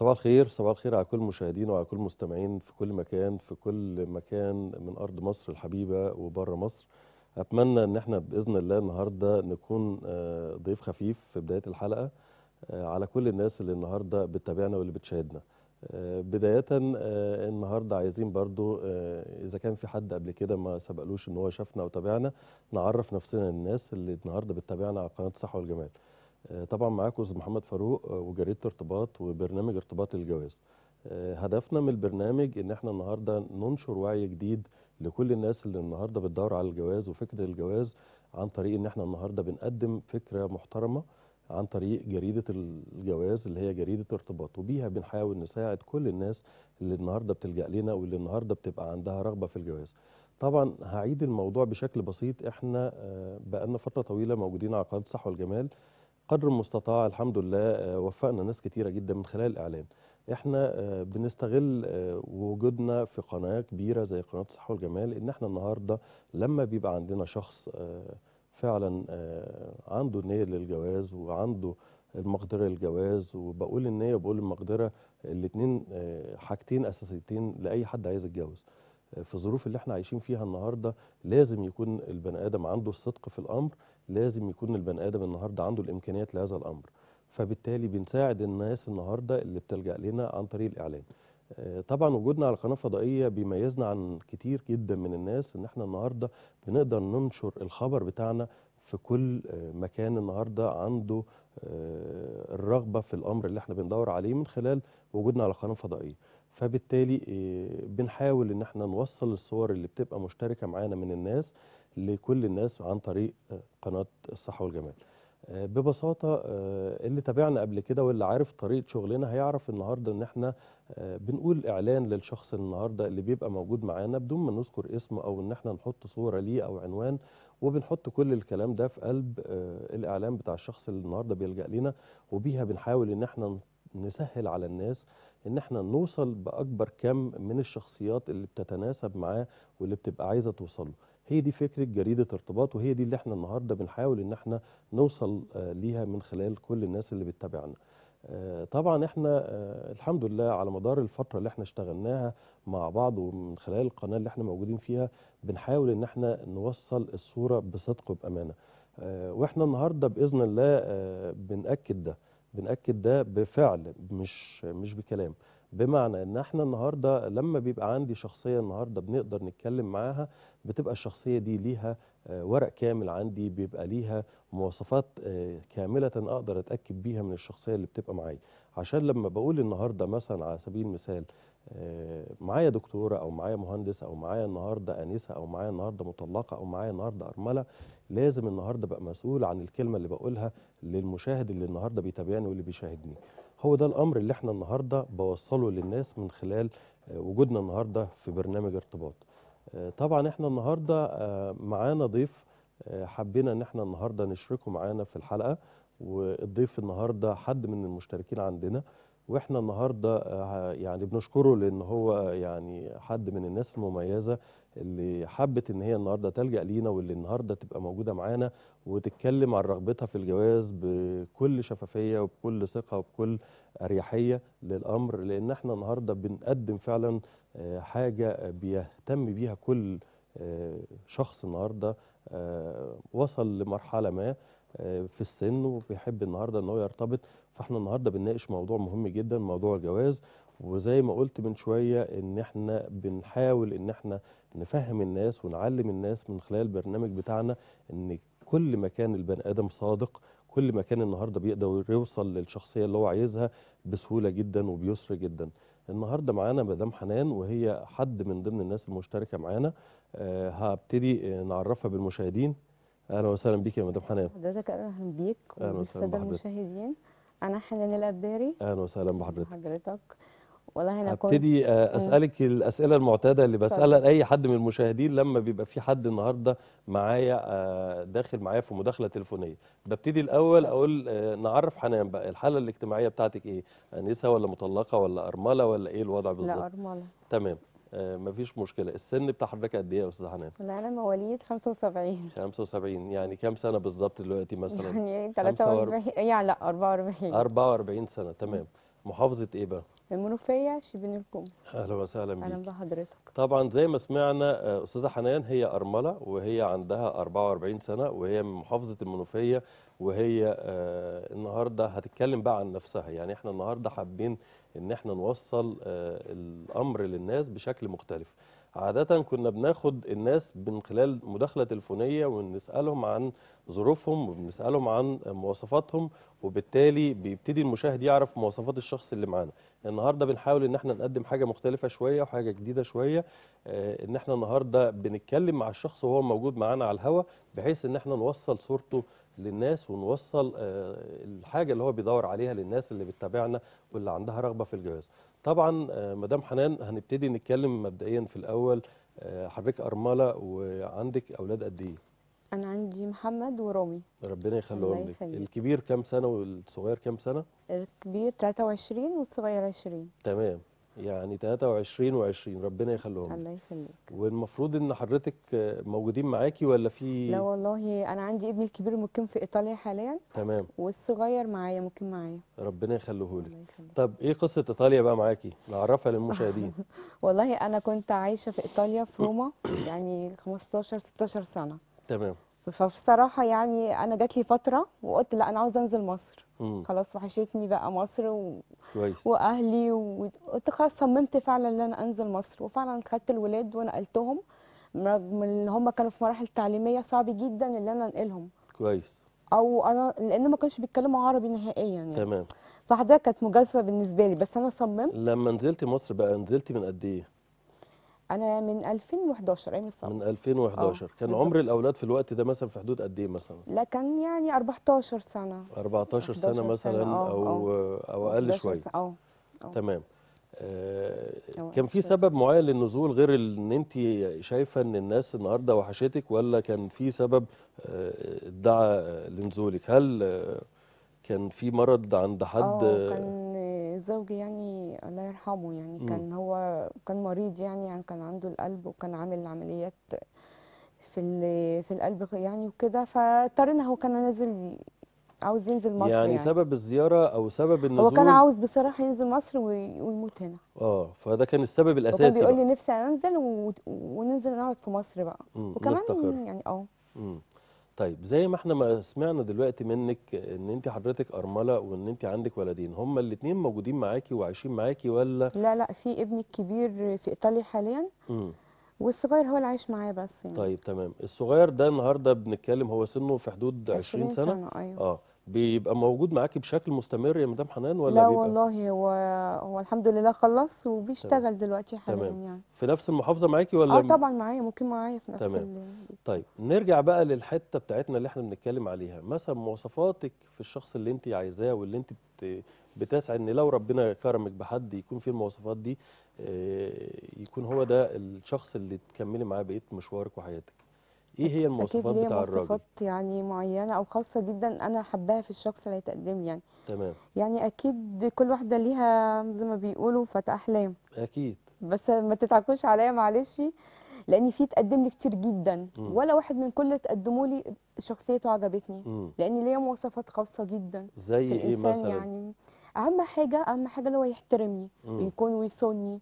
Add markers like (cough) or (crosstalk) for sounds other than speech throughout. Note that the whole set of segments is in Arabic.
صباح الخير صباح الخير على كل مشاهدين وعلى كل مستمعين في كل مكان في كل مكان من أرض مصر الحبيبة وبره مصر أتمنى أن احنا بإذن الله النهاردة نكون آه، ضيف خفيف في بداية الحلقة آه، على كل الناس اللي النهاردة بتتابعنا واللي بتشاهدنا آه، بداية النهاردة عايزين برضو إذا كان في حد قبل كده ما سبقلوش أن هو شافنا أو تابعنا نعرف نفسنا للناس اللي النهاردة بتتابعنا على قناة الصحة والجمال آه، طبعا معاكم استاذ محمد فاروق آه، وجريده ارتباط وبرنامج ارتباط الجواز آه، هدفنا من البرنامج ان احنا النهارده ننشر وعي جديد لكل الناس اللي النهارده بتدور على الجواز وفكره الجواز عن طريق ان احنا النهارده بنقدم فكره محترمه عن طريق جريده الجواز اللي هي جريده ارتباط وبيها بنحاول نساعد كل الناس اللي النهارده بتلجا لنا واللي النهارده بتبقى عندها رغبه في الجواز طبعا هعيد الموضوع بشكل بسيط احنا لنا فتره طويله موجودين على قناه صح والجمال قدر المستطاع الحمد لله آه، وفقنا ناس كتيرة جدا من خلال الإعلام احنا آه، بنستغل آه، وجودنا في قناة كبيرة زي قناة الصحة والجمال ان احنا النهاردة لما بيبقى عندنا شخص فعلا عنده نية للجواز وعنده المقدرة للجواز وبقول النية وبقول المقدرة الاتنين حاجتين اساسيتين لأي حد عايز يتجوز في الظروف اللي احنا عايشين فيها النهاردة لازم يكون البني آدم عنده الصدق في الأمر لازم يكون البني ادم النهارده عنده الامكانيات لهذا الامر فبالتالي بنساعد الناس النهارده اللي بتلجا لنا عن طريق الاعلان آه، طبعا وجودنا على قناه فضائيه بيميزنا عن كتير جدا من الناس ان احنا النهارده بنقدر ننشر الخبر بتاعنا في كل آه، مكان النهارده عنده آه، الرغبه في الامر اللي احنا بندور عليه من خلال وجودنا على قناه فضائيه فبالتالي بنحاول ان احنا نوصل الصور اللي بتبقى مشتركه معانا من الناس لكل الناس عن طريق آه، قناه الصحه والجمال. آه، ببساطه آه، اللي تابعنا قبل كده واللي عارف طريقه شغلنا هيعرف النهارده ان احنا بنقول اعلان للشخص النهارده اللي بيبقى موجود معانا بدون ما نذكر اسمه او ان احنا نحط صوره ليه او عنوان وبنحط كل الكلام ده في قلب الاعلان بتاع الشخص اللي النهارده بيلجا لنا وبيها بنحاول ان احنا نسهل على الناس ان احنا نوصل باكبر كم من الشخصيات اللي بتتناسب معاه واللي بتبقى عايزه توصل له هي دي فكره جريده ارتباط وهي دي اللي احنا النهارده بنحاول ان احنا نوصل آه، ليها من خلال كل الناس اللي بتتابعنا آه، طبعا احنا آه، الحمد لله على مدار الفترة اللي احنا اشتغلناها مع بعض ومن خلال القناة اللي احنا موجودين فيها بنحاول ان احنا نوصل الصورة بصدق وبأمانة واحنا النهاردة بإذن الله بنأكد ده بنأكد ده بفعل مش مش بكلام بمعنى ان احنا النهاردة لما بيبقى عندي شخصية النهاردة بنقدر نتكلم معاها بتبقى الشخصية دي ليها آه، ورق كامل عندي بيبقى ليها مواصفات آه، كاملة أقدر أتأكد بيها من الشخصية اللي بتبقى معايا عشان لما بقول النهاردة مثلا على سبيل المثال آه، معايا دكتورة أو معايا مهندس أو معايا النهاردة أنسة أو معايا النهاردة مطلقة أو معايا النهاردة أرملة لازم النهاردة بقى مسؤول عن الكلمة اللي بقولها للمشاهد اللي النهاردة بيتابعني واللي بيشاهدني هو ده الأمر اللي احنا النهاردة بوصله للناس من خلال وجودنا النهاردة في برنامج ارتباط آه، طبعا احنا النهارده آه، معانا ضيف آه، حبينا ان احنا النهارده نشركه معانا في الحلقه والضيف النهارده حد من المشتركين عندنا واحنا النهارده يعني بنشكره لان هو يعني حد من الناس المميزه اللي حبت ان هي النهارده تلجا لينا واللي النهارده تبقى موجوده معانا وتتكلم عن رغبتها في الجواز بكل شفافيه وبكل ثقه وبكل اريحيه للامر لان احنا النهارده بنقدم فعلا آه، حاجه بيهتم بيها كل آه، شخص النهارده آه، وصل لمرحله ما في السن وبيحب النهارده ان هو يرتبط فاحنا النهارده بنناقش موضوع مهم جدا موضوع الجواز وزي ما قلت من شويه ان احنا بنحاول ان احنا نفهم الناس ونعلم الناس من خلال البرنامج بتاعنا ان كل ما كان البني ادم صادق كل ما كان النهارده بيقدر يوصل للشخصيه اللي هو عايزها بسهوله جدا وبيسر جدا النهارده معانا مدام حنان وهي حد من ضمن الناس المشتركه معانا آه هبتدي آه، نعرفها بالمشاهدين اهلا وسهلا بيك يا مدام حنان حضرتك اهلا بيك وبالساده المشاهدين انا حنان الاباري اهلا وسهلا بحضرتك حضرتك والله انا كنت هبتدي آه، اسالك الاسئله المعتاده اللي بسالها لاي حد من المشاهدين لما بيبقى في حد النهارده معايا آه، داخل معايا في مداخله تليفونيه ببتدي الاول اقول آه، نعرف حنان بقى الحاله الاجتماعيه بتاعتك ايه انسه ولا مطلقه ولا ارمله ولا ايه الوضع بالظبط لا ارمله تمام مفيش مشكله السن بتاع حضرتك قد ايه يا استاذه حنان لا انا مواليد 75 75 يعني كام سنه بالظبط دلوقتي مثلا يعني 43 يعني لا 44 44 سنه تمام محافظه ايه بقى المنوفيه شبين الكومي اهلا وسهلا بيك اهلا بحضرتك طبعا زي ما سمعنا آه، استاذه حنان هي ارمله وهي عندها 44 سنه وهي من محافظه المنوفيه وهي آه، النهارده هتتكلم بقى عن نفسها يعني احنا النهارده حابين ان احنا نوصل آه، الامر للناس بشكل مختلف عادة كنا بناخد الناس من خلال مداخلة تليفونية ونسألهم عن ظروفهم وبنسألهم عن مواصفاتهم وبالتالي بيبتدي المشاهد يعرف مواصفات الشخص اللي معانا النهارده بنحاول ان احنا نقدم حاجة مختلفة شوية وحاجة جديدة شوية آه، ان احنا النهارده بنتكلم مع الشخص وهو موجود معانا على الهوا بحيث ان احنا نوصل صورته للناس ونوصل آه، الحاجة اللي هو بيدور عليها للناس اللي بتتابعنا واللي عندها رغبة في الجواز طبعا آه، مدام حنان هنبتدي نتكلم مبدئيا في الاول آه، حضرتك ارمله وعندك اولاد قد ايه انا عندي محمد ورامي ربنا يخليهم لك الكبير كام سنه والصغير كام سنه الكبير 23 والصغير 20 تمام يعني 23 و20 ربنا يخليهم الله يخليك والمفروض ان حضرتك موجودين معاكي ولا في لا والله انا عندي ابني الكبير مقيم في ايطاليا حاليا تمام والصغير معايا مقيم معايا ربنا يخليه لك طب ايه قصه ايطاليا بقى معاكي نعرفها للمشاهدين (laughs) والله انا كنت عايشه في ايطاليا في روما يعني 15 16 سنه تمام فبصراحه يعني انا جات لي فتره وقلت لا انا عاوزه انزل مصر خلاص وحشتني بقى مصر و... كويس. واهلي وقلت خلاص صممت فعلا ان انا انزل مصر وفعلا خدت الولاد ونقلتهم رغم ان هم كانوا في مراحل تعليميه صعب جدا ان انا انقلهم كويس او انا لان ما كانش بيتكلموا عربي نهائيا يعني. تمام فحضرتك كانت مجازفه بالنسبه لي بس انا صممت لما نزلت مصر بقى نزلت من قد ايه انا من 2011 ايام الثوره من 2011 أوه. كان بالزبط. عمر الاولاد في الوقت ده مثلا في حدود قد ايه مثلا لا كان يعني 14 سنه 14 سنه, سنة مثلا سنة. آه، أو, او آه. او اقل شويه آه،, اه تمام كان في سبب معين للنزول غير ان انت شايفه ان الناس النهارده وحشتك ولا كان في سبب ادعى لنزولك هل كان في مرض عند حد كان زوجي يعني الله يرحمه يعني م. كان هو كان مريض يعني, يعني كان عنده القلب وكان عامل عمليات في في القلب يعني وكده فاضطرينا هو كان نازل عاوز ينزل مصر يعني, يعني سبب الزياره او سبب النزول هو كان عاوز بصراحه ينزل مصر ويموت هنا اه فده كان السبب الاساسي وكان بيقول لي نفسي انزل و... وننزل نقعد في مصر بقى م. وكمان نستقر. يعني اه طيب زي ما احنا ما سمعنا دلوقتي منك ان انت حضرتك ارمله وان انت عندك ولدين هما الاثنين موجودين معاكي وعايشين معاكي ولا لا لا في ابني الكبير في ايطاليا حاليا امم والصغير هو اللي عايش معايا بس يعني. طيب تمام الصغير ده النهارده بنتكلم هو سنه في حدود 20 سنه, سنة أيوة. اه بيبقى موجود معاكي بشكل مستمر يا مدام حنان ولا لا بيبقى؟ والله هو هو الحمد لله خلص وبيشتغل تمام. دلوقتي حاليا يعني في نفس المحافظه معاكي ولا اه طبعا معايا ممكن معايا في نفس تمام. طيب نرجع بقى للحته بتاعتنا اللي احنا بنتكلم عليها مثلا مواصفاتك في الشخص اللي انت عايزاه واللي انت بت... بتسعى ان لو ربنا كرمك بحد يكون فيه المواصفات دي آه، يكون هو ده الشخص اللي تكملي معاه بقيه مشوارك وحياتك ايه هي المواصفات بتاع الراجل؟ اكيد ليا مواصفات يعني معينه او خاصه جدا انا حباها في الشخص اللي هيتقدم لي يعني تمام يعني اكيد كل واحده ليها زي ما بيقولوا فتاة احلام اكيد بس ما تتعكوش عليا معلش لان في تقدم لي كتير جدا م. ولا واحد من كل اللي تقدموا لي شخصيته عجبتني م. لان ليا مواصفات خاصه جدا زي في إيه الإنسان ايه مثلا يعني اهم حاجه اهم حاجه اللي هو يحترمني م. يكون ويصوني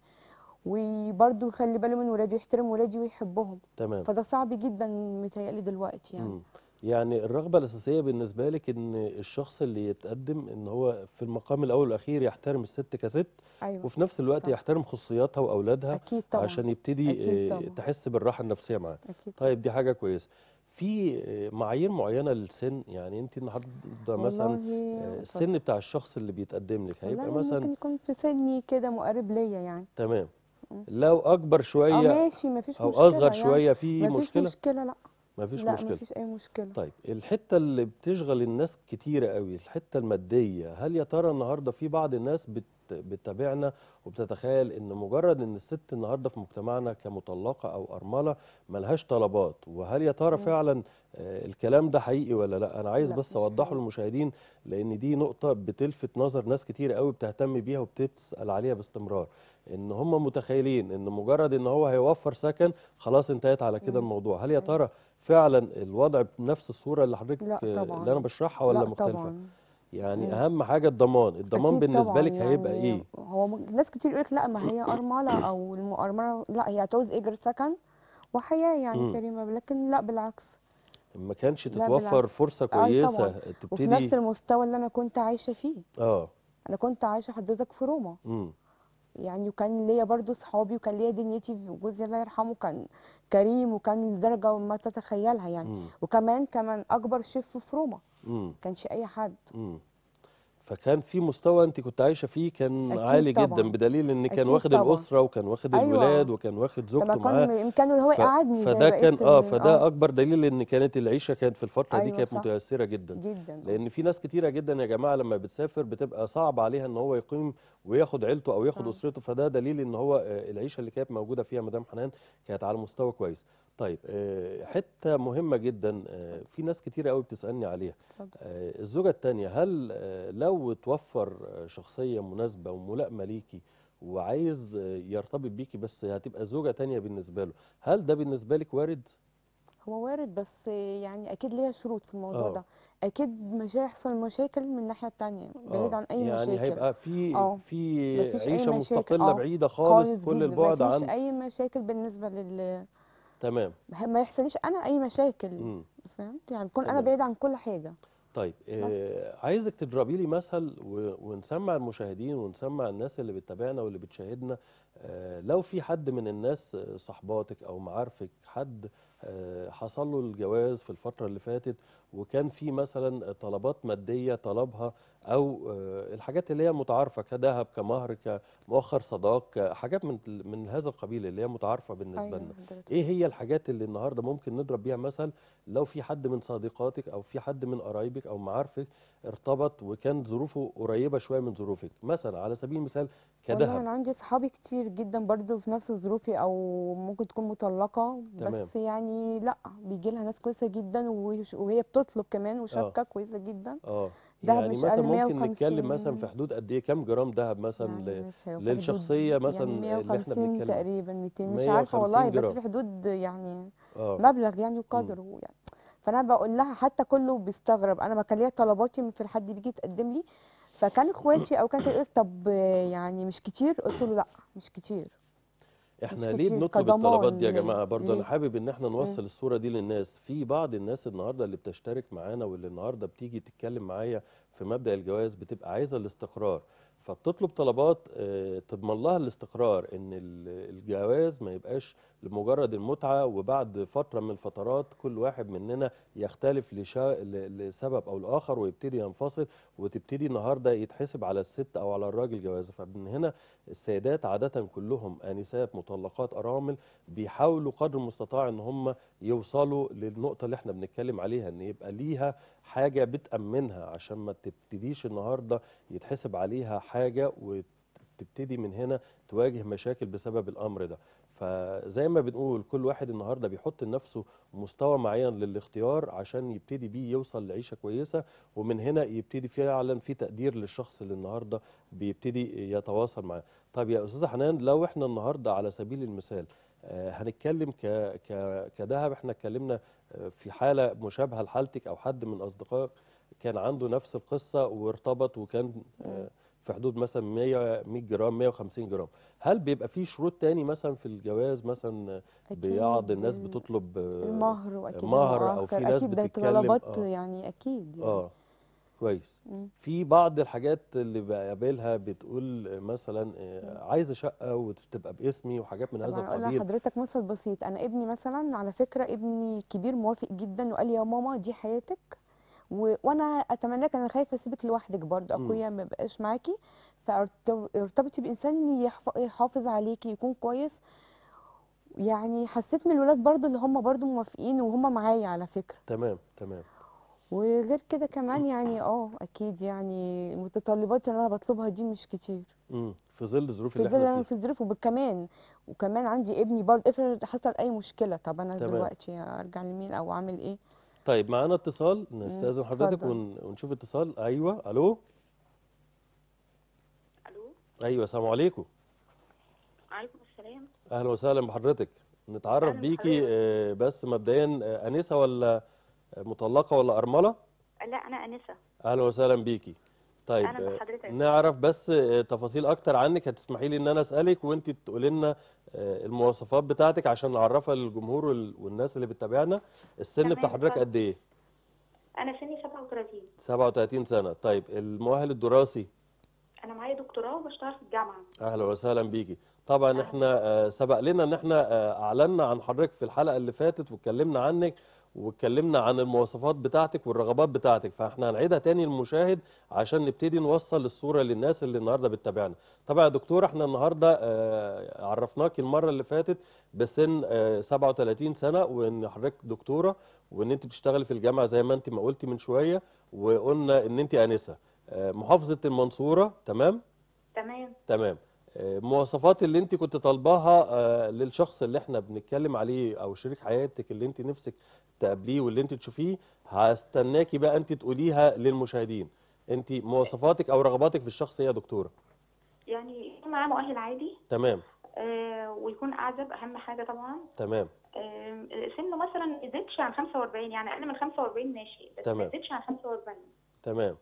وبرده يخلي باله من ولاده ويحترم ولاده ويحبهم تمام فده صعب جدا متهيألي دلوقتي يعني مم. يعني الرغبة الأساسية بالنسبة لك إن الشخص اللي يتقدم إن هو في المقام الأول والأخير يحترم الست كست أيوة. وفي نفس الوقت صح. يحترم خصوصياتها وأولادها أكيد طبعا. عشان يبتدي أكيد آه، طبعا. تحس بالراحة النفسية معاه طيب دي حاجة كويسة في آه، معايير معينه للسن يعني انت النهارده مثلا آه، السن بتاع الشخص اللي بيتقدم لك هيبقى مثلا ممكن يكون في سني كده مقارب ليا يعني تمام اه. لو اكبر شويه أو اه، ماشي مفيش او اصغر يعني شويه في مشكله مفيش مشكله لا مفيش لا مشكله مفيش اي مشكله طيب الحته اللي بتشغل الناس كتيره قوي الحته الماديه هل يا ترى النهارده في بعض الناس بت بتتابعنا وبتتخيل ان مجرد ان الست النهارده في مجتمعنا كمطلقه او ارمله ملهاش طلبات وهل يا ترى فعلا آه، الكلام ده حقيقي ولا لا انا عايز لا بس اوضحه للمشاهدين لان دي نقطه بتلفت نظر ناس كتير قوي بتهتم بيها وبتسال عليها باستمرار ان هم متخيلين ان مجرد ان هو هيوفر سكن خلاص انتهت على كده الموضوع هل يا ترى فعلا الوضع بنفس الصوره اللي حضرتك اللي انا بشرحها ولا لا مختلفه طبعا. يعني مم. اهم حاجه الضمان الضمان بالنسبه لك يعني هيبقى ايه هو ناس كتير يقول لا ما هي ارمله او المؤرمله لا هي هتعوز اجر سكن وحياه يعني كريمه لكن لا بالعكس ما كانش تتوفر فرصه آه، كويسه آه تبتدي وفي نفس المستوى اللي انا كنت عايشه فيه اه انا كنت عايشه حضرتك في روما امم يعني وكان ليا برضو صحابي وكان ليا دنيتي جوزي الله يرحمه كان كريم وكان لدرجه ما تتخيلها يعني م. وكمان كمان اكبر شيف في روما ما كانش اي حد م. فكان في مستوى انت كنت عايشه فيه كان عالي طبعا. جدا بدليل ان كان واخد طبعا. الاسره وكان واخد أيوة. الولاد وكان واخد زوجته معاه كان امكانه ان هو يقعدني فده كان اه فده آه. اكبر دليل ان كانت العيشه كانت في الفتره أيوة دي كانت صح. متاثره جدا جدا لان في ناس كتيره جدا يا جماعه لما بتسافر بتبقى صعب عليها ان هو يقيم وياخد عيلته او ياخد آه. اسرته فده دليل ان هو آه، العيشه اللي كانت موجوده فيها مدام حنان كانت على مستوى كويس طيب آه، حته مهمه جدا آه، في ناس كتير قوي بتسالني عليها اتفضل آه، الزوجه الثانيه هل لو توفر شخصيه مناسبه وملائمه ليكي وعايز يرتبط بيكي بس هتبقى زوجه تانية بالنسبه له هل ده بالنسبه لك وارد هو وارد بس يعني اكيد ليها شروط في الموضوع أوه. ده اكيد مش هيحصل مشاكل من الناحيه الثانيه بعيد عن اي يعني مشاكل يعني هيبقى في أوه. في عيشه مستقله بعيده خالص, خالص كل البعد عن مفيش اي مشاكل بالنسبه لل تمام ما يحصليش انا اي مشاكل فهمت يعني بكون انا بعيد عن كل حاجه طيب آه عايزك تضربي لي مثل ونسمع المشاهدين ونسمع الناس اللي بتتابعنا واللي بتشاهدنا آه لو في حد من الناس آه، صحباتك او معارفك حد آه حصل له الجواز في الفتره اللي فاتت وكان في مثلا طلبات ماديه طلبها او آه، الحاجات اللي هي متعارفه كذهب كمهر كمؤخر صداق حاجات من من هذا القبيل اللي هي متعارفه بالنسبه أيوة لنا ايه هي الحاجات اللي النهارده ممكن نضرب بيها مثل لو في حد من صديقاتك او في حد من قرايبك او معارفك ارتبط وكان ظروفه قريبه شويه من ظروفك مثلا على سبيل المثال كدهب والله انا عندي اصحابي كتير جدا برضو في نفس ظروفي او ممكن تكون مطلقه تمام. بس يعني لا بيجي لها ناس كويسه جدا وهي بتطلب كمان وشبكه آه. كويسه جدا أوه. ده يعني مش مثلا ممكن نتكلم مثلا في حدود قد ايه كام جرام دهب مثلا يعني للشخصيه يعني مثلا يعني اللي احنا بنتكلم تقريبا 200 مش عارفه والله جرام. بس في حدود يعني أوه. مبلغ يعني وقدره يعني فانا بقول لها حتى كله بيستغرب انا ما كان ليا طلباتي في حد بيجي يتقدم لي فكان اخواتي او كانت طب يعني مش كتير قلت له لا مش كتير احنا ليه بنطلب الطلبات دي يا جماعه برضه انا إيه؟ حابب ان احنا نوصل إيه؟ الصوره دي للناس في بعض الناس النهارده اللي بتشترك معانا واللي النهارده بتيجي تتكلم معايا في مبدا الجواز بتبقى عايزه الاستقرار فبتطلب طلبات تضمن آه، لها الاستقرار ان الجواز ما يبقاش لمجرد المتعه وبعد فتره من الفترات كل واحد مننا يختلف لشا... لسبب او لاخر ويبتدي ينفصل وتبتدي النهارده يتحسب على الست او على الراجل جوازه فمن هنا السيدات عاده كلهم انسات مطلقات ارامل بيحاولوا قدر المستطاع ان هم يوصلوا للنقطه اللي احنا بنتكلم عليها ان يبقى ليها حاجه بتامنها عشان ما تبتديش النهارده يتحسب عليها حاجه وتبتدي من هنا تواجه مشاكل بسبب الامر ده فزي ما بنقول كل واحد النهارده بيحط لنفسه مستوى معين للاختيار عشان يبتدي بيه يوصل لعيشه كويسه ومن هنا يبتدي فعلا في تقدير للشخص اللي النهارده بيبتدي يتواصل معاه. طب يا استاذه حنان لو احنا النهارده على سبيل المثال آه، هنتكلم ك... كدهب احنا اتكلمنا في حاله مشابهه لحالتك او حد من اصدقائك كان عنده نفس القصه وارتبط وكان آه، في حدود مثلا 100 100 جرام 150 جرام هل بيبقى في شروط تاني مثلا في الجواز مثلا بيقعد الناس بتطلب آه، المهر واكيد مهر او في ناس بتتكلم طلبات آه. يعني اكيد يعني. اه كويس مم. في بعض الحاجات اللي بقابلها بتقول مثلا آه، عايزه شقه وتبقى باسمي وحاجات من هذا القبيل انا حضرتك مثل بسيط انا ابني مثلا على فكره ابني كبير موافق جدا وقال لي يا ماما دي حياتك و... وانا اتمناك انا خايفه اسيبك لوحدك برضه اخويا ما بقاش معاكي فارتبطي بانسان يحف... يحافظ عليكي يكون كويس يعني حسيت من الولاد برضه اللي هم برضه موافقين وهم معايا على فكره تمام تمام وغير كده كمان يعني اه اكيد يعني المتطلبات اللي انا بطلبها دي مش كتير امم في ظل الظروف اللي احنا فيها في ظل الظروف وكمان وكمان عندي ابني برضه افرض حصل اي مشكله طب انا تمام. دلوقتي ارجع لمين او اعمل ايه طيب معانا اتصال نستاذن حضرتك ون... ونشوف اتصال ايوه الو الو ايوه السلام عليكم وعليكم السلام اهلا وسهلا بحضرتك نتعرف بيكي آه، بس مبدئيا آه، انسه ولا مطلقه ولا ارمله لا انا انسه اهلا وسهلا بيكي طيب أهلا بحضرتك. آه، نعرف بس آه، تفاصيل اكتر عنك هتسمحي لي ان انا اسالك وانت تقولي لنا آه، المواصفات بتاعتك عشان نعرفها للجمهور والناس اللي بتتابعنا السن بتاع حضرتك قد ايه انا سني 37 37 سنه طيب المؤهل الدراسي انا معايا دكتوراه وبشتغل في الجامعه اهلا وسهلا بيكي طبعا احنا سبق لنا ان احنا اعلنا عن حضرتك في الحلقه اللي فاتت واتكلمنا عنك واتكلمنا عن المواصفات بتاعتك والرغبات بتاعتك فاحنا هنعيدها تاني للمشاهد عشان نبتدي نوصل الصوره للناس اللي النهارده بتتابعنا. طبعا يا دكتور احنا النهارده آه، عرفناك المره اللي فاتت بسن 37 آه، سنه وان حضرتك دكتوره وان انت بتشتغلي في الجامعه زي ما انت ما قلتي من شويه وقلنا ان انت انسه. آه، محافظه المنصوره تمام؟ تمام تمام مواصفات اللي انت كنت طالباها آه، للشخص اللي احنا بنتكلم عليه او شريك حياتك اللي انت نفسك تقابليه واللي انت تشوفيه هستناكي بقى انت تقوليها للمشاهدين انت مواصفاتك او رغباتك في الشخص ايه يا دكتوره يعني يكون معاه مؤهل عادي تمام آه ويكون اعزب اهم حاجه طبعا تمام آه سنه مثلا ما يزيدش عن 45 يعني اقل من 45 ماشي بس ما يزيدش عن 45 تمام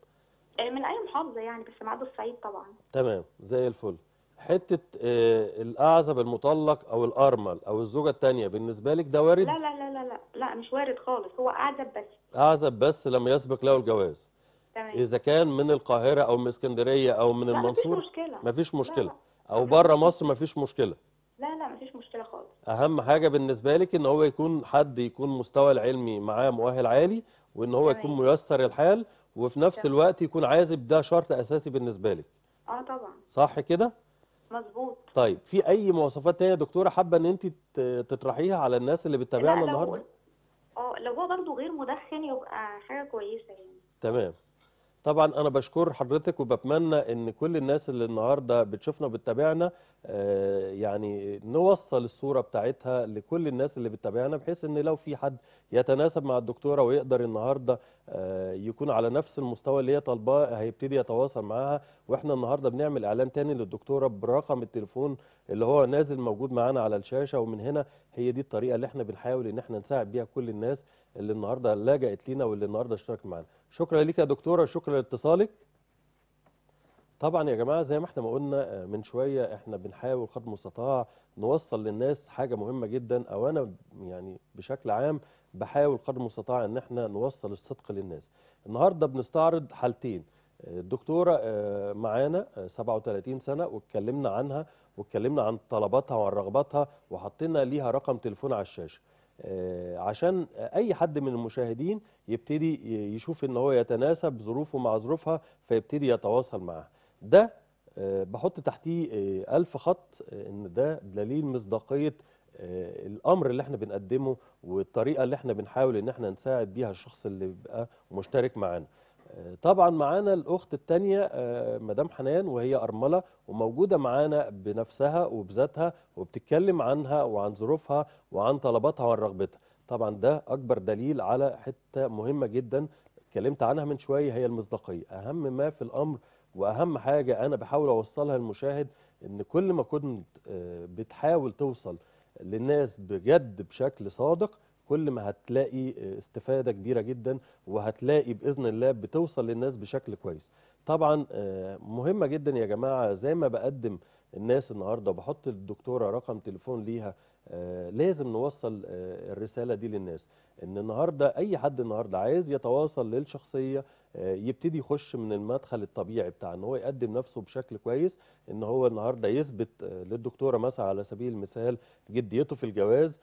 آه من اي محافظه يعني بس ما عدا الصعيد طبعا تمام زي الفل حته آه الاعزب المطلق او الارمل او الزوجه الثانيه بالنسبه لك ده وارد؟ لا لا لا لا لا لا مش وارد خالص هو اعزب بس اعزب بس لما يسبق له الجواز تمام اذا كان من القاهره او من اسكندريه او من المنصوره مفيش مشكله مفيش مشكله لا لا. او بره مصر مفيش مشكله لا لا مفيش مشكله خالص اهم حاجه بالنسبه لك ان هو يكون حد يكون مستوى العلمي معاه مؤهل عالي وان هو تمام. يكون ميسر الحال وفي نفس تمام. الوقت يكون عازب ده شرط اساسي بالنسبه لك اه طبعا صح كده مظبوط طيب في اي مواصفات ثانيه يا دكتوره حابه ان انت تطرحيها على الناس اللي بتتابعنا النهارده اه لو هو برضه غير مدخن يبقى حاجه كويسه يعني تمام طبعا انا بشكر حضرتك وبتمنى ان كل الناس اللي النهارده بتشوفنا وبتتابعنا آه، يعني نوصل الصوره بتاعتها لكل الناس اللي بتتابعنا بحيث ان لو في حد يتناسب مع الدكتوره ويقدر النهارده آه، يكون على نفس المستوى اللي هي طالباه هيبتدي يتواصل معاها واحنا النهارده بنعمل اعلان تاني للدكتوره برقم التليفون اللي هو نازل موجود معانا على الشاشه ومن هنا هي دي الطريقه اللي احنا بنحاول ان احنا نساعد بيها كل الناس اللي النهارده لجأت لينا واللي النهارده اشتركت معانا شكرا ليك يا دكتوره شكرا لاتصالك طبعا يا جماعه زي ما احنا ما قلنا آه، من شويه احنا بنحاول قدر المستطاع نوصل للناس حاجه مهمه جدا او انا يعني بشكل عام بحاول قدر المستطاع ان احنا نوصل الصدق للناس النهارده بنستعرض حالتين آه، الدكتوره آه، معانا 37 سنه واتكلمنا عنها واتكلمنا عن طلباتها وعن رغباتها وحطينا ليها رقم تليفون على الشاشه آه، عشان اي حد من المشاهدين يبتدي يشوف ان هو يتناسب ظروفه مع ظروفها فيبتدي يتواصل معها ده آه، بحط تحتيه آه، ألف خط ان ده دليل مصداقيه الامر اللي احنا بنقدمه والطريقه اللي احنا بنحاول ان احنا نساعد بيها الشخص اللي بيبقى مشترك معانا طبعا معانا الاخت الثانيه آه، مدام حنان وهي ارمله وموجوده معانا بنفسها وبذاتها وبتتكلم عنها وعن ظروفها وعن طلباتها وعن رغبتها طبعا ده اكبر دليل على حته مهمه جدا اتكلمت عنها من شويه هي المصداقيه اهم ما في الامر واهم حاجه انا بحاول اوصلها للمشاهد ان كل ما كنت آه، بتحاول توصل للناس بجد بشكل صادق كل ما هتلاقي استفادة كبيرة جدا وهتلاقي بإذن الله بتوصل للناس بشكل كويس طبعا آه، مهمة جدا يا جماعة زي ما بقدم الناس النهاردة وبحط الدكتورة رقم تليفون ليها آه، لازم نوصل آه، الرسالة دي للناس ان النهاردة اي حد النهاردة عايز يتواصل للشخصية يبتدي يخش من المدخل الطبيعي بتاع ان هو يقدم نفسه بشكل كويس ان هو النهاردة يثبت للدكتورة مثلا على سبيل المثال جديته في الجواز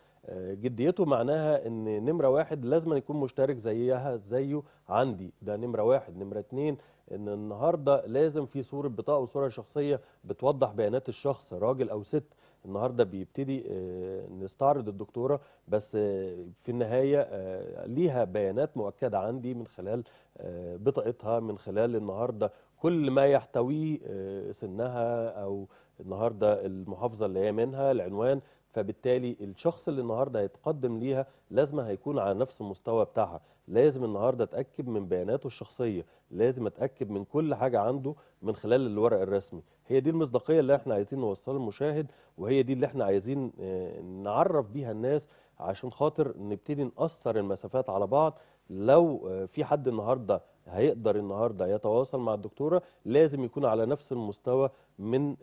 جديته معناها ان نمره واحد لازم يكون مشترك زيها زيه عندي ده نمره واحد نمره اتنين ان النهارده لازم في صوره بطاقه وصوره شخصيه بتوضح بيانات الشخص راجل او ست النهارده بيبتدي آه، نستعرض الدكتوره بس آه، في النهايه آه، ليها بيانات مؤكده عندي من خلال بطاقتها من خلال النهارده كل ما يحتويه سنها او النهارده المحافظه اللي هي منها العنوان فبالتالي الشخص اللي النهارده هيتقدم ليها لازم هيكون على نفس المستوى بتاعها لازم النهارده اتاكد من بياناته الشخصيه لازم اتاكد من كل حاجه عنده من خلال الورق الرسمي هي دي المصداقيه اللي احنا عايزين نوصلها للمشاهد وهي دي اللي احنا عايزين آه، نعرف بيها الناس عشان خاطر نبتدي نقصر المسافات على بعض لو آه، في حد النهارده هيقدر النهارده يتواصل مع الدكتوره لازم يكون على نفس المستوى من آه،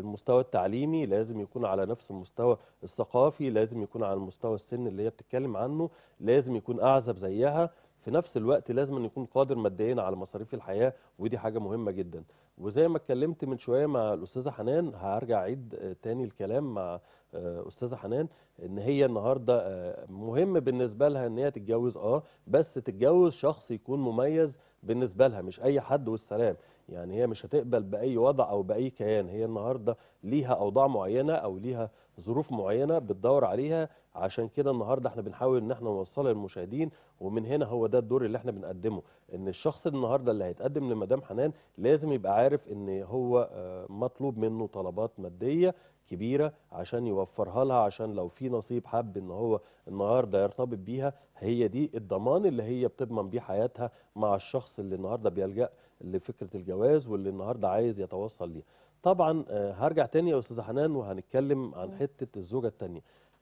المستوى التعليمي لازم يكون على نفس المستوى الثقافي لازم يكون على المستوى السن اللي هي بتتكلم عنه لازم يكون اعزب زيها في نفس الوقت لازم أن يكون قادر ماديا على مصاريف الحياه ودي حاجه مهمه جدا وزي ما اتكلمت من شويه مع الاستاذه حنان هرجع اعيد آه، تاني الكلام مع آه، استاذه حنان ان هي النهارده مهم بالنسبه لها ان هي تتجوز اه بس تتجوز شخص يكون مميز بالنسبه لها مش اي حد والسلام يعني هي مش هتقبل باي وضع او باي كيان هي النهارده ليها اوضاع معينه او ليها ظروف معينه بتدور عليها عشان كده النهارده احنا بنحاول ان احنا نوصلها للمشاهدين ومن هنا هو ده الدور اللي احنا بنقدمه ان الشخص النهارده اللي هيتقدم لمدام حنان لازم يبقى عارف ان هو آه، مطلوب منه طلبات ماديه كبيره عشان يوفرها لها عشان لو في نصيب حب ان هو النهارده يرتبط بيها هي دي الضمان اللي هي بتضمن بيه حياتها مع الشخص اللي النهارده بيلجأ لفكره الجواز واللي النهارده عايز يتوصل ليها طبعا آه، هرجع تاني يا استاذه حنان وهنتكلم عن حته الزوجه الثانيه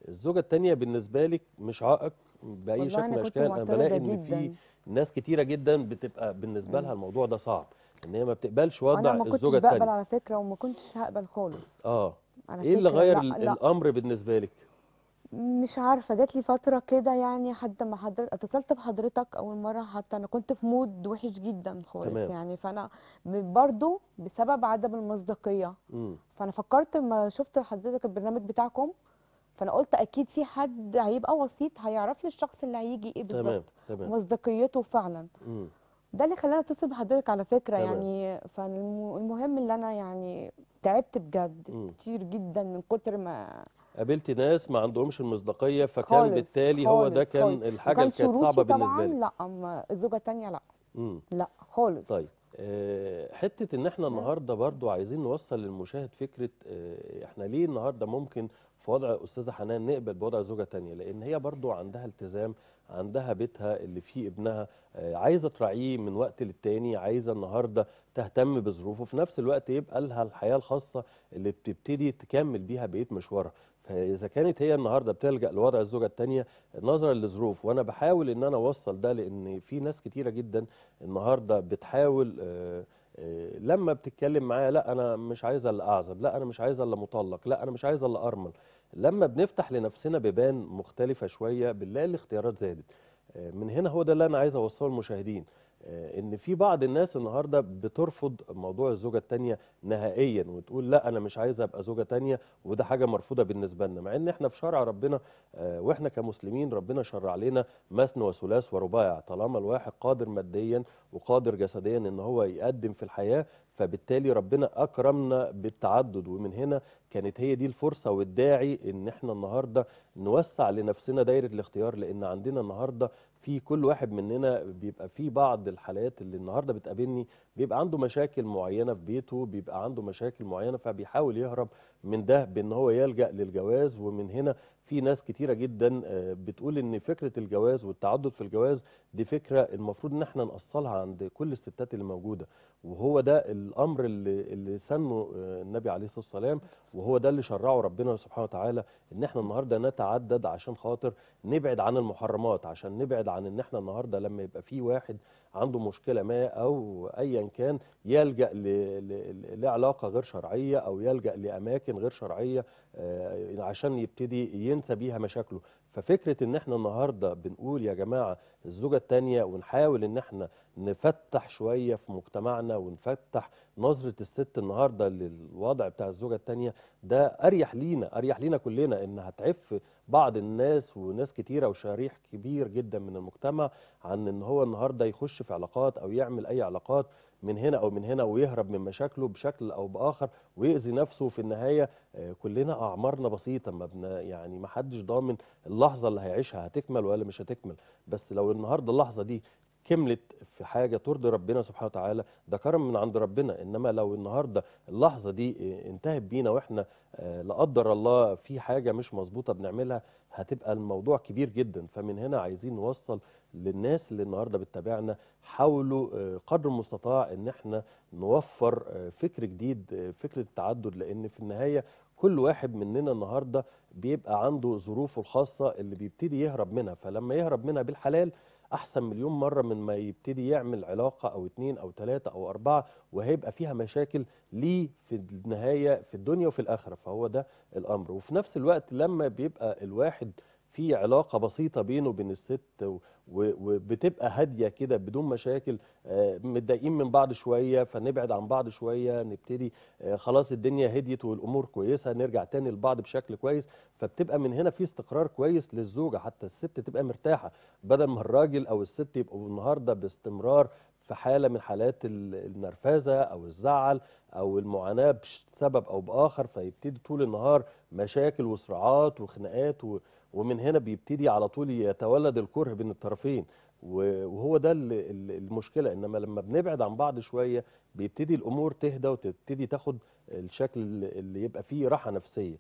الزوجه الثانيه بالنسبه لك مش عائق باي شكل من الاشكال انا بلاقي ان في ناس كتيره جدا بتبقى بالنسبه لها الموضوع ده صعب ان هي ما بتقبلش وضع الزوجه الثانيه انا ما كنتش بقبل على فكره وما كنتش هقبل خالص اه ايه اللي غير لا الامر بالنسبه لك مش عارفه جات لي فتره كده يعني حتى ما حضرتك اتصلت بحضرتك اول مره حتى انا كنت في مود وحش جدا خالص تمام. يعني فانا برضو بسبب عدم المصداقيه فانا فكرت لما شفت حضرتك البرنامج بتاعكم فانا قلت اكيد في حد هيبقى وسيط هيعرف لي الشخص اللي هيجي ايه بالظبط مصداقيته فعلا مم. ده اللي خلاني اتصل بحضرتك على فكره تمام. يعني فالمهم اللي انا يعني تعبت بجد مم. كتير جدا من كتر ما قابلت ناس ما عندهمش المصداقيه فكان خالص بالتالي خالص هو ده كان خالص الحاجه اللي كانت صعبه بالنسبه لي لا اما الزوجه الثانيه لا مم. لا خالص طيب آه، حته ان احنا النهارده برضو عايزين نوصل للمشاهد فكره آه، احنا ليه النهارده ممكن في وضع استاذه حنان نقبل بوضع زوجه تانية لان هي برضو عندها التزام عندها بيتها اللي فيه ابنها آه، عايزه تراعيه من وقت للتاني عايزه النهارده تهتم بظروفه في نفس الوقت يبقى لها الحياه الخاصه اللي بتبتدي تكمل بيها بقيه مشوارها فاذا كانت هي النهارده بتلجا لوضع الزوجه الثانيه نظرا للظروف وانا بحاول ان انا اوصل ده لان في ناس كتيره جدا النهارده بتحاول آه، آه، لما بتتكلم معايا لا انا مش عايزه الا اعزب لا انا مش عايزه الا مطلق لا انا مش عايزه الا ارمل لما بنفتح لنفسنا بيبان مختلفه شويه بنلاقي الاختيارات زادت آه، من هنا هو ده اللي انا عايز اوصله للمشاهدين آه، ان في بعض الناس النهارده بترفض موضوع الزوجه الثانيه نهائيا وتقول لا انا مش عايزه ابقى زوجه ثانيه وده حاجه مرفوضه بالنسبه لنا مع ان احنا في شرع ربنا آه، واحنا كمسلمين ربنا شرع لنا مثنى وثلاث ورباع طالما الواحد قادر ماديا وقادر جسديا ان هو يقدم في الحياه فبالتالي ربنا اكرمنا بالتعدد ومن هنا كانت هي دي الفرصه والداعي ان احنا النهارده نوسع لنفسنا دايره الاختيار لان عندنا النهارده في كل واحد مننا بيبقى في بعض الحالات اللي النهارده بتقابلني بيبقى عنده مشاكل معينه في بيته بيبقى عنده مشاكل معينه فبيحاول يهرب من ده بان هو يلجا للجواز ومن هنا في ناس كتيره جدا آه، بتقول ان فكره الجواز والتعدد في الجواز دي فكره المفروض ان احنا نأصلها عند كل الستات اللي موجوده وهو ده الامر اللي اللي سنه آه، النبي عليه الصلاه والسلام وهو ده اللي شرعه ربنا سبحانه وتعالى ان احنا النهارده نتعدد عشان خاطر نبعد عن المحرمات عشان نبعد عن ان احنا النهارده لما يبقى في واحد عنده مشكله ما او ايا كان يلجا ل... ل... لعلاقه غير شرعيه او يلجا لاماكن غير شرعيه آه، عشان يبتدي ينسى بيها مشاكله ففكره ان احنا النهارده بنقول يا جماعه الزوجه الثانيه ونحاول ان احنا نفتح شويه في مجتمعنا ونفتح نظره الست النهارده للوضع بتاع الزوجه الثانيه ده اريح لينا اريح لينا كلنا ان هتعف بعض الناس وناس كتيره وشريح كبير جدا من المجتمع عن ان هو النهارده يخش في علاقات او يعمل اي علاقات من هنا او من هنا ويهرب من مشاكله بشكل او باخر ويؤذي نفسه في النهايه آه، كلنا اعمارنا بسيطه ما بنا يعني ما حدش ضامن اللحظه اللي هيعيشها هتكمل ولا مش هتكمل بس لو النهارده اللحظه دي كملت في حاجه ترضي ربنا سبحانه وتعالى ده كرم من عند ربنا انما لو النهارده اللحظه دي آه، انتهت بينا واحنا آه، لا قدر الله في حاجه مش مظبوطه بنعملها هتبقى الموضوع كبير جدا فمن هنا عايزين نوصل للناس اللي النهارده بتتابعنا حاولوا آه، قدر المستطاع ان احنا نوفر آه، فكر جديد آه، فكره التعدد لان في النهايه كل واحد مننا النهارده بيبقى عنده ظروفه الخاصه اللي بيبتدي يهرب منها فلما يهرب منها بالحلال احسن مليون مره من ما يبتدي يعمل علاقه او اتنين او تلاته او اربعه وهيبقى فيها مشاكل ليه في النهايه في الدنيا وفي الاخره فهو ده الامر وفي نفس الوقت لما بيبقى الواحد في علاقه بسيطه بينه وبين الست وبتبقى هاديه كده بدون مشاكل آه، متضايقين من بعض شويه فنبعد عن بعض شويه نبتدي آه، خلاص الدنيا هديت والامور كويسه نرجع تاني لبعض بشكل كويس فبتبقى من هنا في استقرار كويس للزوجه حتى الست تبقى مرتاحه بدل ما الراجل او الست يبقوا النهارده باستمرار في حالة من حالات النرفزة أو الزعل أو المعاناة بسبب أو بآخر فيبتدي طول النهار مشاكل وصراعات وخناقات و... ومن هنا بيبتدي على طول يتولد الكره بين الطرفين وهو ده المشكله انما لما بنبعد عن بعض شويه بيبتدي الامور تهدى وتبتدي تاخد الشكل اللي يبقى فيه راحه نفسيه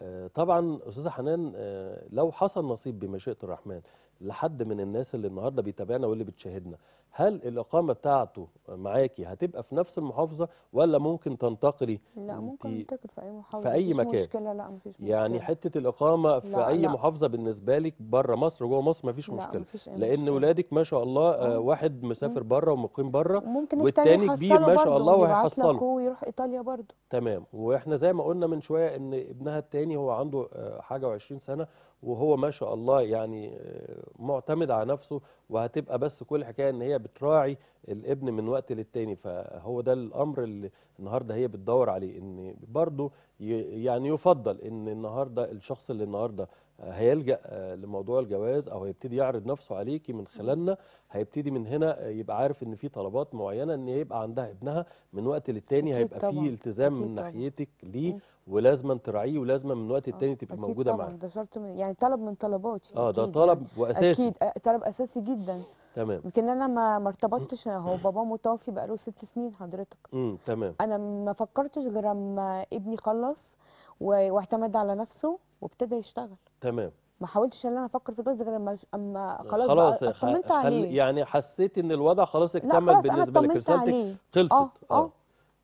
آه، طبعا استاذه حنان آه، لو حصل نصيب بمشيئه الرحمن لحد من الناس اللي النهارده بيتابعنا واللي بتشاهدنا هل الإقامة بتاعته معاكي هتبقى في نفس المحافظة ولا ممكن تنتقلي لا ممكن تنتقل في أي محافظة في أي مكان مشكلة لا مفيش مشكلة يعني حتة الإقامة في لا أي لا. محافظة بالنسبة لك بره مصر وجوه مصر مفيش مشكلة لا مفيش أي لأن مشكلة. ولادك ما شاء الله آه، مم. واحد مسافر بره ومقيم بره والتاني كبير ما شاء الله وهيحصله ويروح إيطاليا برضه تمام وإحنا زي ما قلنا من شوية إن ابنها التاني هو عنده آه، حاجة و20 سنة وهو ما شاء الله يعني آه، معتمد على نفسه وهتبقى بس كل حكايه ان هي بتراعي الابن من وقت للتاني فهو ده الامر اللي النهارده هي بتدور عليه ان برضه يعني يفضل ان النهارده الشخص اللي النهارده هيلجا آه، لموضوع الجواز او هيبتدي يعرض نفسه عليكي من خلالنا هيبتدي من هنا آه، يبقى عارف ان في طلبات معينه ان يبقى عندها ابنها من وقت للتاني هيبقى في التزام من ناحيتك ليه ولازما تراعيه ولازما من وقت آه، التاني تبقى موجوده معاه ده شرط من يعني طلب من طلباتي اه ده طلب يعني. واساسي اكيد آه، طلب اساسي جدا تمام يمكن انا ما ما ارتبطتش هو (clears throat) بابا متوفي بقاله ست سنين حضرتك امم تمام انا ما فكرتش غير اما ابني خلص واعتمد على نفسه وابتدى يشتغل تمام ما حاولتش ان انا افكر في الجواز غير اما اما خلاص خلاص اطمنت عليه يعني حسيت ان الوضع خلاص اكتمل بالنسبه لك رسالتك خلصت اه, آه. آه.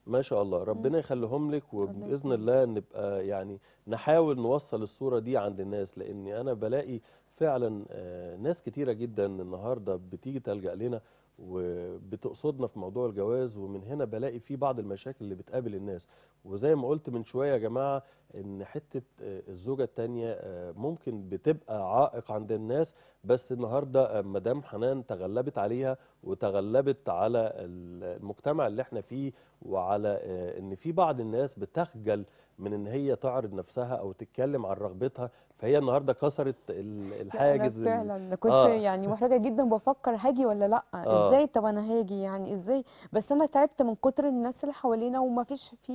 ما شاء الله ربنا يخليهم لك وباذن الله نبقى يعني نحاول نوصل الصوره دي عند الناس لان انا بلاقي فعلا آه، ناس كتيره جدا النهارده بتيجي تلجا لنا وبتقصدنا في موضوع الجواز ومن هنا بلاقي في بعض المشاكل اللي بتقابل الناس وزي ما قلت من شويه يا جماعه ان حته آه، الزوجه الثانيه آه، ممكن بتبقى عائق عند الناس بس النهارده آه، مدام حنان تغلبت عليها وتغلبت على المجتمع اللي احنا فيه وعلى ان في بعض الناس بتخجل من ان هي تعرض نفسها او تتكلم عن رغبتها فهي النهارده كسرت الحاجز لا فعلا كنت آه. يعني محرجه جدا بفكر هاجي ولا لا آه. ازاي طب انا هاجي يعني ازاي بس انا تعبت من كتر الناس اللي حوالينا وما فيش في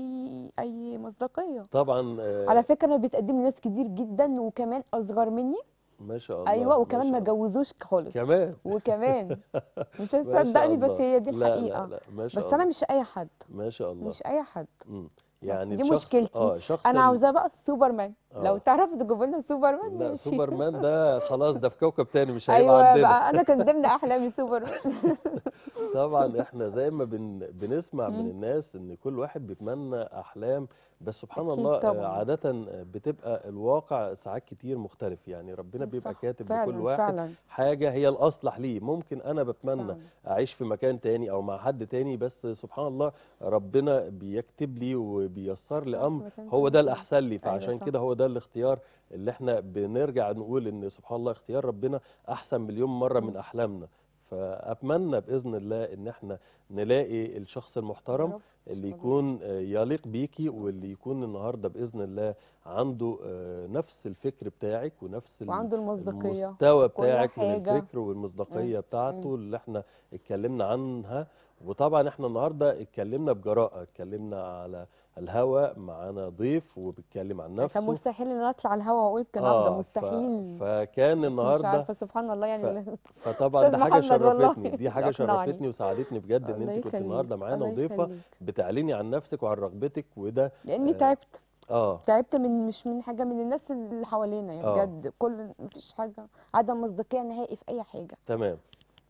اي مصداقيه طبعا آه. على فكره انا بيتقدم لناس كتير جدا وكمان اصغر مني ما شاء الله ايوه وكمان ما جوزوش خالص كمان وكمان (laughs) مش هتصدقني بس هي دي الحقيقه لا لا لا ما شاء بس الله. انا مش اي حد ما شاء الله مش اي حد م. يعني دي مشكلتي اه شخص انا عاوزاه بقى سوبر مان آه. لو تعرف تجيب سوبر مان لا سوبر مان ده خلاص ده في كوكب تاني مش هيبقى أيوة عندنا بقى انا كان ضمن احلامي سوبر مان (laughs) طبعا احنا زي ما بن... بنسمع من الناس ان كل واحد بيتمنى احلام بس سبحان الله آه، طبعا. عادة آه، بتبقى الواقع ساعات كتير مختلف يعني ربنا بيبقى كاتب فعلا لكل واحد فعلا. حاجة هي الأصلح ليه ممكن أنا بتمنى فعلا. أعيش في مكان تاني أو مع حد تاني بس سبحان الله ربنا بيكتب لي وبيسر لي أمر هو ده الأحسن لي أيوة فعشان كده هو ده الاختيار اللي احنا بنرجع نقول إن سبحان الله اختيار ربنا أحسن مليون مرة من أحلامنا فاتمنى باذن الله ان احنا نلاقي الشخص المحترم اللي يكون يليق بيكي واللي يكون النهارده باذن الله عنده آه، نفس الفكر بتاعك ونفس وعنده المصداقيه المستوى بتاعك من الفكر والمصداقيه بتاعته اللي احنا اتكلمنا عنها وطبعا احنا النهارده اتكلمنا بجراءه اتكلمنا على الهوا معانا ضيف وبيتكلم عن نفسه كان مستحيل ان انا اطلع الهوا واقول الكلام ده آه، مستحيل ف... فكان النهارده مش عارفه سبحان الله يعني ف... فطبعا ده حاجه شرفتني دي حاجه شرفتني وسعدتني بجد ان انت كنت النهارده معانا وضيفه بتعلني عن نفسك وعن رغبتك وده لاني آه تعبت اه تعبت من مش من حاجه من الناس اللي حوالينا يعني آه. بجد كل مفيش حاجه عدم مصداقيه نهائي في اي حاجه تمام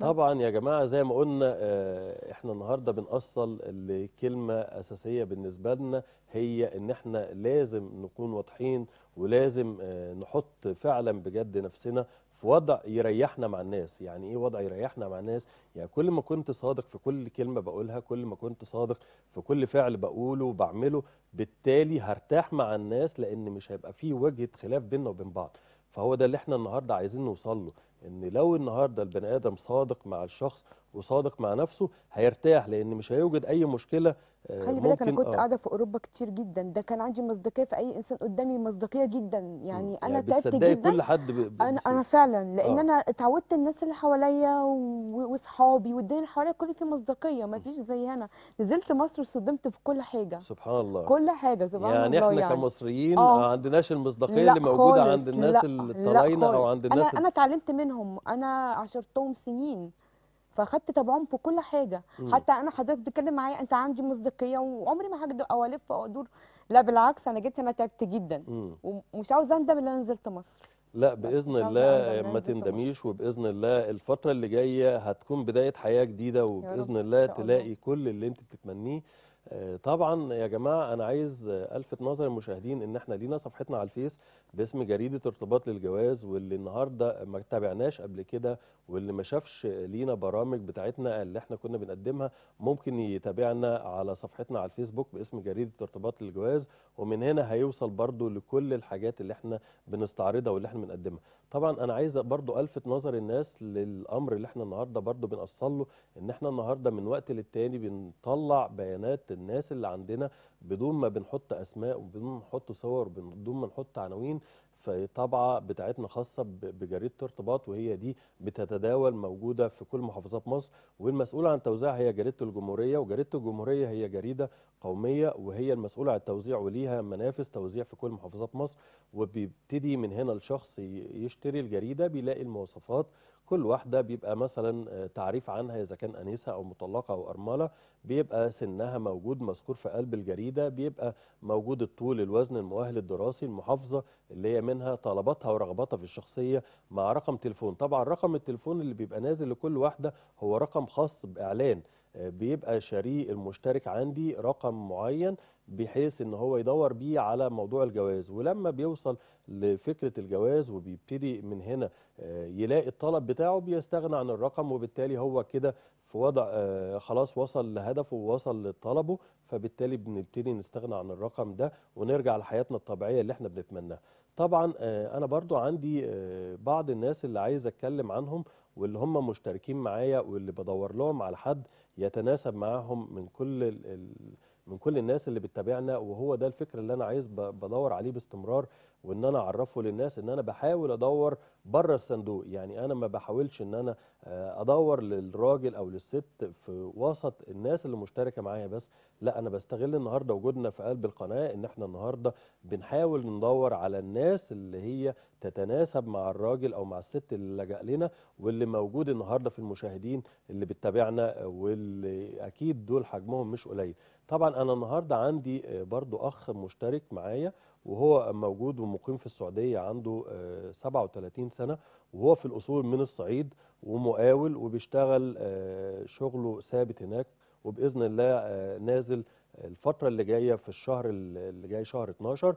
نعم. طبعا يا جماعه زي ما قلنا آه، احنا النهارده بنأصل لكلمه اساسيه بالنسبه لنا هي ان احنا لازم نكون واضحين ولازم آه، نحط فعلا بجد نفسنا في وضع يريحنا مع الناس يعني ايه وضع يريحنا مع الناس يعني كل ما كنت صادق في كل كلمة بقولها كل ما كنت صادق في كل فعل بقوله وبعمله بالتالي هرتاح مع الناس لان مش هيبقى فيه وجهة خلاف بيننا وبين بعض فهو ده اللي احنا النهاردة عايزين نوصل له ان لو النهارده البني ادم صادق مع الشخص وصادق مع نفسه هيرتاح لان مش هيوجد اي مشكله آه، خلي بالك انا كنت آه. قاعده في اوروبا كتير جدا ده كان عندي مصداقيه في اي انسان قدامي مصداقيه جدا يعني انا يعني تعبت جدا كل حد ب... انا انا فعلا لان آه. انا اتعودت الناس اللي حواليا واصحابي والدنيا اللي حواليا كل في مصداقيه ما فيش زي هنا نزلت مصر وصدمت في كل حاجه سبحان الله كل حاجه سبحان يعني الله يعني احنا كمصريين آه. ما آه. عندناش المصداقيه اللي موجوده عند الناس اللي او عند الناس انا انا اتعلمت منهم منهم انا عشرتهم سنين فاخدت تبعهم في كل حاجه مم. حتى انا حضرتك بتتكلم معايا انت عندي مصداقيه وعمري ما هكدب او الف او ادور لا بالعكس انا جيت هنا تعبت جدا مم. ومش عاوز اندم ان انا نزلت مصر لا باذن الله ما تندميش وباذن الله الفتره اللي جايه هتكون بدايه حياه جديده وباذن الله تلاقي كل اللي انت بتتمنيه طبعا يا جماعه انا عايز الفت نظر المشاهدين ان احنا لينا صفحتنا على الفيس باسم جريده ارتباط للجواز واللي النهارده ما تابعناش قبل كده واللي ما شافش لينا برامج بتاعتنا اللي احنا كنا بنقدمها ممكن يتابعنا على صفحتنا على الفيسبوك باسم جريده ارتباط للجواز ومن هنا هيوصل برضو لكل الحاجات اللي احنا بنستعرضها واللي احنا بنقدمها طبعا انا عايز برضو الفت نظر الناس للامر اللي احنا النهارده برضو بنوصل له ان احنا النهارده من وقت للتاني بنطلع بيانات الناس اللي عندنا بدون ما بنحط اسماء وبدون ما نحط صور بدون ما نحط عناوين في طبعه بتاعتنا خاصة بجريدة ارتباط وهي دي بتتداول موجودة في كل محافظات مصر والمسؤولة عن توزيعها هي جريدة الجمهورية وجريدة الجمهورية هي جريدة قومية وهي المسؤولة عن التوزيع وليها منافس توزيع في كل محافظات مصر وبيبتدي من هنا الشخص يشتري الجريدة بيلاقي المواصفات كل واحدة بيبقى مثلا آه، تعريف عنها إذا كان أنيسة أو مطلقة أو أرملة بيبقى سنها موجود مذكور في قلب الجريدة بيبقى موجود الطول الوزن المؤهل الدراسي المحافظة اللي هي منها طلباتها ورغباتها في الشخصية مع رقم تليفون طبعا رقم التليفون اللي بيبقى نازل لكل واحدة هو رقم خاص بإعلان بيبقى شريك المشترك عندي رقم معين بحيث ان هو يدور بيه على موضوع الجواز ولما بيوصل لفكرة الجواز وبيبتدي من هنا آه، يلاقي الطلب بتاعه بيستغنى عن الرقم وبالتالي هو كده في وضع آه، خلاص وصل لهدفه ووصل لطلبه فبالتالي بنبتدي نستغنى عن الرقم ده ونرجع لحياتنا الطبيعية اللي احنا بنتمناها طبعا آه، انا برضو عندي بعض الناس اللي عايز اتكلم عنهم واللي هم مشتركين معايا واللي بدور لهم على حد يتناسب معاهم من كل ال من كل الناس اللي بتتابعنا وهو ده الفكر اللي انا عايز بدور عليه باستمرار وان انا اعرفه للناس ان انا بحاول ادور بره الصندوق يعني انا ما بحاولش ان انا آه، ادور للراجل او للست في وسط الناس اللي مشتركه معايا بس لا انا بستغل النهارده وجودنا في قلب القناه ان احنا النهارده بنحاول ندور على الناس اللي هي تتناسب مع الراجل او مع الست اللي لجأ لنا واللي موجود النهارده في المشاهدين اللي بتتابعنا واللي اكيد دول حجمهم مش قليل طبعا انا النهارده عندي آه، برضو اخ مشترك معايا وهو موجود ومقيم في السعودية عنده 37 آه، سنة وهو في الأصول من الصعيد ومقاول وبيشتغل آه، شغله ثابت هناك وبإذن الله آه، نازل الفترة اللي جاية في الشهر اللي جاي شهر 12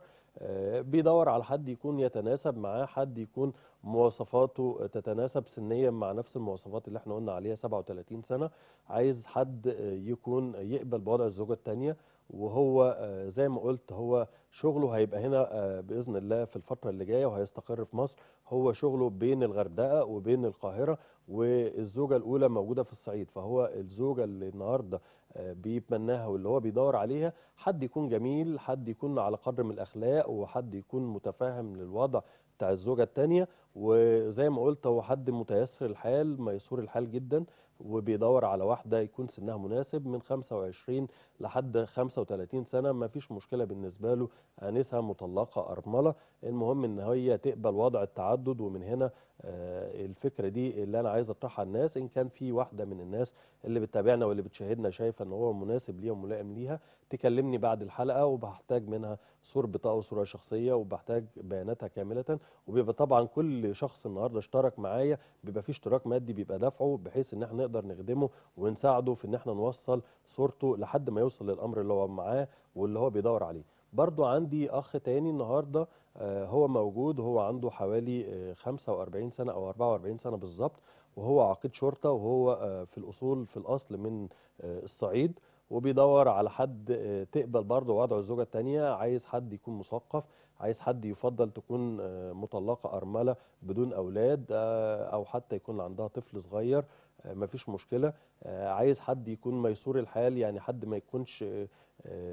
بيدور على حد يكون يتناسب معاه حد يكون مواصفاته تتناسب سنيا مع نفس المواصفات اللي احنا قلنا عليها 37 سنة عايز حد يكون يقبل بوضع الزوجة الثانية وهو زي ما قلت هو شغله هيبقى هنا آه، باذن الله في الفتره اللي جايه وهيستقر في مصر هو شغله بين الغردقه وبين القاهره والزوجه الاولى موجوده في الصعيد فهو الزوجه اللي النهارده آه، بيتمناها واللي هو بيدور عليها حد يكون جميل حد يكون على قدر من الاخلاق وحد يكون متفاهم للوضع بتاع الزوجه الثانيه وزي ما قلت هو حد متيسر الحال ميسور الحال جدا وبيدور على واحده يكون سنها مناسب من 25 لحد 35 سنه ما فيش مشكله بالنسبه له انسه مطلقه ارمله المهم ان هي تقبل وضع التعدد ومن هنا آه، الفكره دي اللي انا عايز اطرحها الناس ان كان في واحده من الناس اللي بتتابعنا واللي بتشاهدنا شايفه ان هو مناسب ليها وملائم ليها تكلمني بعد الحلقه وبحتاج منها صور بطاقه وصوره شخصيه وبحتاج بياناتها كامله وبيبقى طبعا كل شخص النهارده اشترك معايا بيبقى في اشتراك مادي بيبقى دافعه بحيث ان احنا نقدر نخدمه ونساعده في ان احنا نوصل صورته لحد ما يوصل للامر اللي هو معاه واللي هو بيدور عليه برضو عندي اخ تاني النهارده آه، هو موجود هو عنده حوالي 45 آه، سنه او 44 سنه بالظبط وهو عقيد شرطه وهو آه، في الاصول في الاصل من الصعيد وبيدور على حد آه، تقبل برضه وضعه الزوجه الثانيه عايز حد يكون مثقف عايز حد يفضل تكون آه، مطلقه ارمله بدون اولاد آه، او حتى يكون عندها طفل صغير مفيش مشكله عايز حد يكون ميسور الحال يعني حد ما يكونش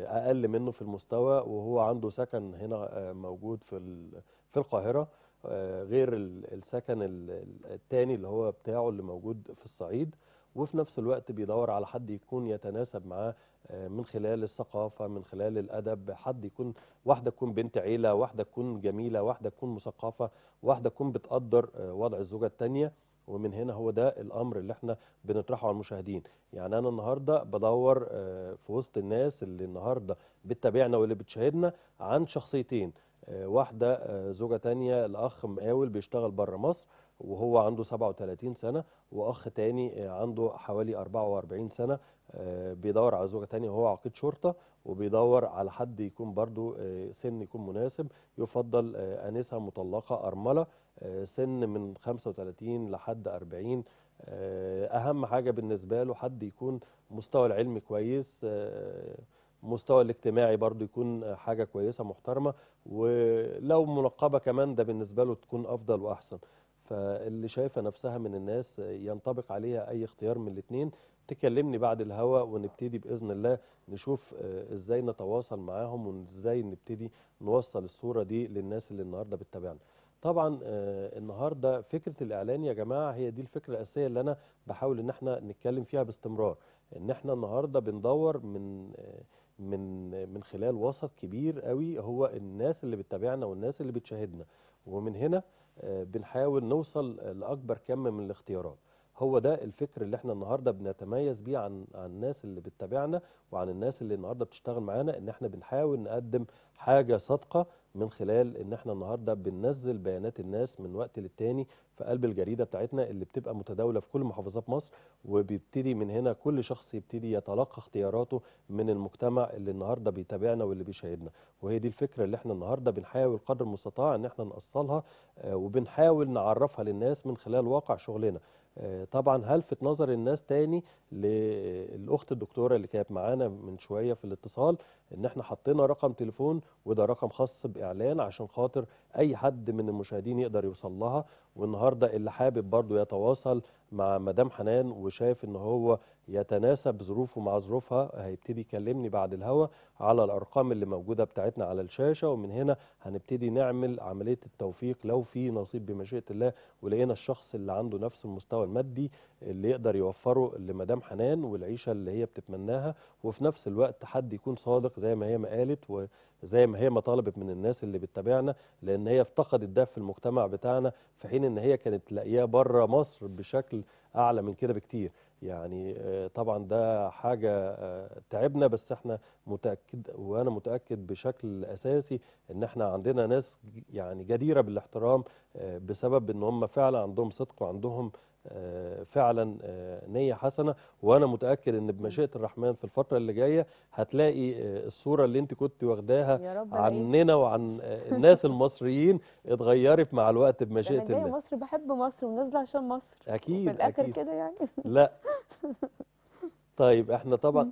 اقل منه في المستوى وهو عنده سكن هنا موجود في في القاهره غير السكن الثاني اللي هو بتاعه اللي موجود في الصعيد وفي نفس الوقت بيدور على حد يكون يتناسب معاه آه، من خلال الثقافة من خلال الأدب حد يكون واحدة تكون بنت عيلة واحدة تكون جميلة واحدة تكون مثقفة واحدة تكون بتقدر آه، وضع الزوجة التانية ومن هنا هو ده الامر اللي احنا بنطرحه على المشاهدين يعني انا النهارده بدور آه، في وسط الناس اللي النهارده بتتابعنا واللي بتشاهدنا عن شخصيتين واحده زوجه تانية الاخ مقاول بيشتغل بره مصر وهو عنده 37 سنة وأخ تاني آه، عنده حوالي 44 سنة آه، بيدور على زوجة تانية وهو عقيد شرطة وبيدور على حد يكون برضو آه، سن يكون مناسب يفضل أنسة مطلقة أرملة سن من 35 لحد 40 أهم حاجة بالنسبة له حد يكون مستوى العلم كويس مستوى الاجتماعي برضو يكون حاجة كويسة محترمة ولو منقبة كمان ده بالنسبة له تكون أفضل وأحسن فاللي شايفه نفسها من الناس ينطبق عليها اي اختيار من الاثنين تكلمني بعد الهوا ونبتدي باذن الله نشوف آه، ازاي نتواصل معاهم وازاي نبتدي نوصل الصوره دي للناس اللي النهارده بتتابعنا. طبعا آه، النهارده فكره الاعلان يا جماعه هي دي الفكره الاساسيه اللي انا بحاول ان احنا نتكلم فيها باستمرار ان احنا النهارده بندور من آه، من من خلال وسط كبير قوي هو الناس اللي بتتابعنا والناس اللي بتشاهدنا ومن هنا آه، بنحاول نوصل لاكبر كم من الاختيارات هو ده الفكر اللي احنا النهارده بنتميز بيه عن عن الناس اللي بتتابعنا وعن الناس اللي النهارده بتشتغل معانا ان احنا بنحاول نقدم حاجه صادقه من خلال ان احنا النهارده بننزل بيانات الناس من وقت للتاني في قلب الجريده بتاعتنا اللي بتبقى متداوله في كل محافظات مصر وبيبتدي من هنا كل شخص يبتدي يتلقى اختياراته من المجتمع اللي النهارده بيتابعنا واللي بيشاهدنا وهي دي الفكره اللي احنا النهارده بنحاول قدر المستطاع ان احنا نأصلها آه، وبنحاول نعرفها للناس من خلال واقع شغلنا آه، طبعا هلفت نظر الناس تاني للاخت الدكتوره اللي كانت معانا من شويه في الاتصال ان احنا حطينا رقم تليفون وده رقم خاص باعلان عشان خاطر اي حد من المشاهدين يقدر يوصل لها والنهارده اللي حابب برضو يتواصل مع مدام حنان وشايف ان هو يتناسب ظروفه مع ظروفها هيبتدي يكلمني بعد الهوا على الارقام اللي موجوده بتاعتنا على الشاشه ومن هنا هنبتدي نعمل عمليه التوفيق لو في نصيب بمشيئه الله ولقينا الشخص اللي عنده نفس المستوى المادي اللي يقدر يوفره لمدام حنان والعيشه اللي هي بتتمناها وفي نفس الوقت حد يكون صادق زي ما هي ما قالت زي ما هي ما طلبت من الناس اللي بتتابعنا لان هي افتقدت ده في المجتمع بتاعنا في حين ان هي كانت تلاقيها بره مصر بشكل اعلى من كده بكتير يعني آه، طبعا ده حاجه آه، تعبنا بس احنا متاكد وانا متاكد بشكل اساسي ان احنا عندنا ناس يعني جديره بالاحترام آه، بسبب ان هم فعلا عندهم صدق وعندهم آه، فعلا آه، نية حسنة وأنا متأكد أن بمشيئة الرحمن في الفترة اللي جاية هتلاقي آه، الصورة اللي أنت كنت واخداها عننا وعن الناس المصريين اتغيرت مع الوقت بمشيئة الله أنا مصر بحب مصر ونازلة عشان مصر أكيد في الآخر كده يعني لا (laughs) طيب احنا طبعا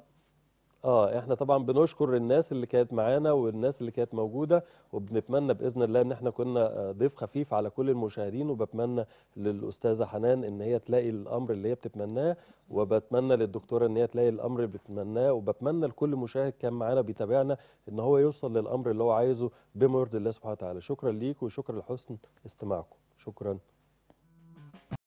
اه احنا طبعا بنشكر الناس اللي كانت معانا والناس اللي كانت موجوده وبنتمنى باذن الله ان احنا كنا آه، ضيف خفيف على كل المشاهدين وبتمنى للاستاذه حنان ان هي تلاقي الامر اللي هي بتتمناه وبتمنى للدكتوره ان هي تلاقي الامر اللي بتتمناه وبتمنى لكل مشاهد كان معانا بيتابعنا ان هو يوصل للامر اللي هو عايزه بما يرضي الله سبحانه وتعالى شكرا ليك وشكرا لحسن استماعكم شكرا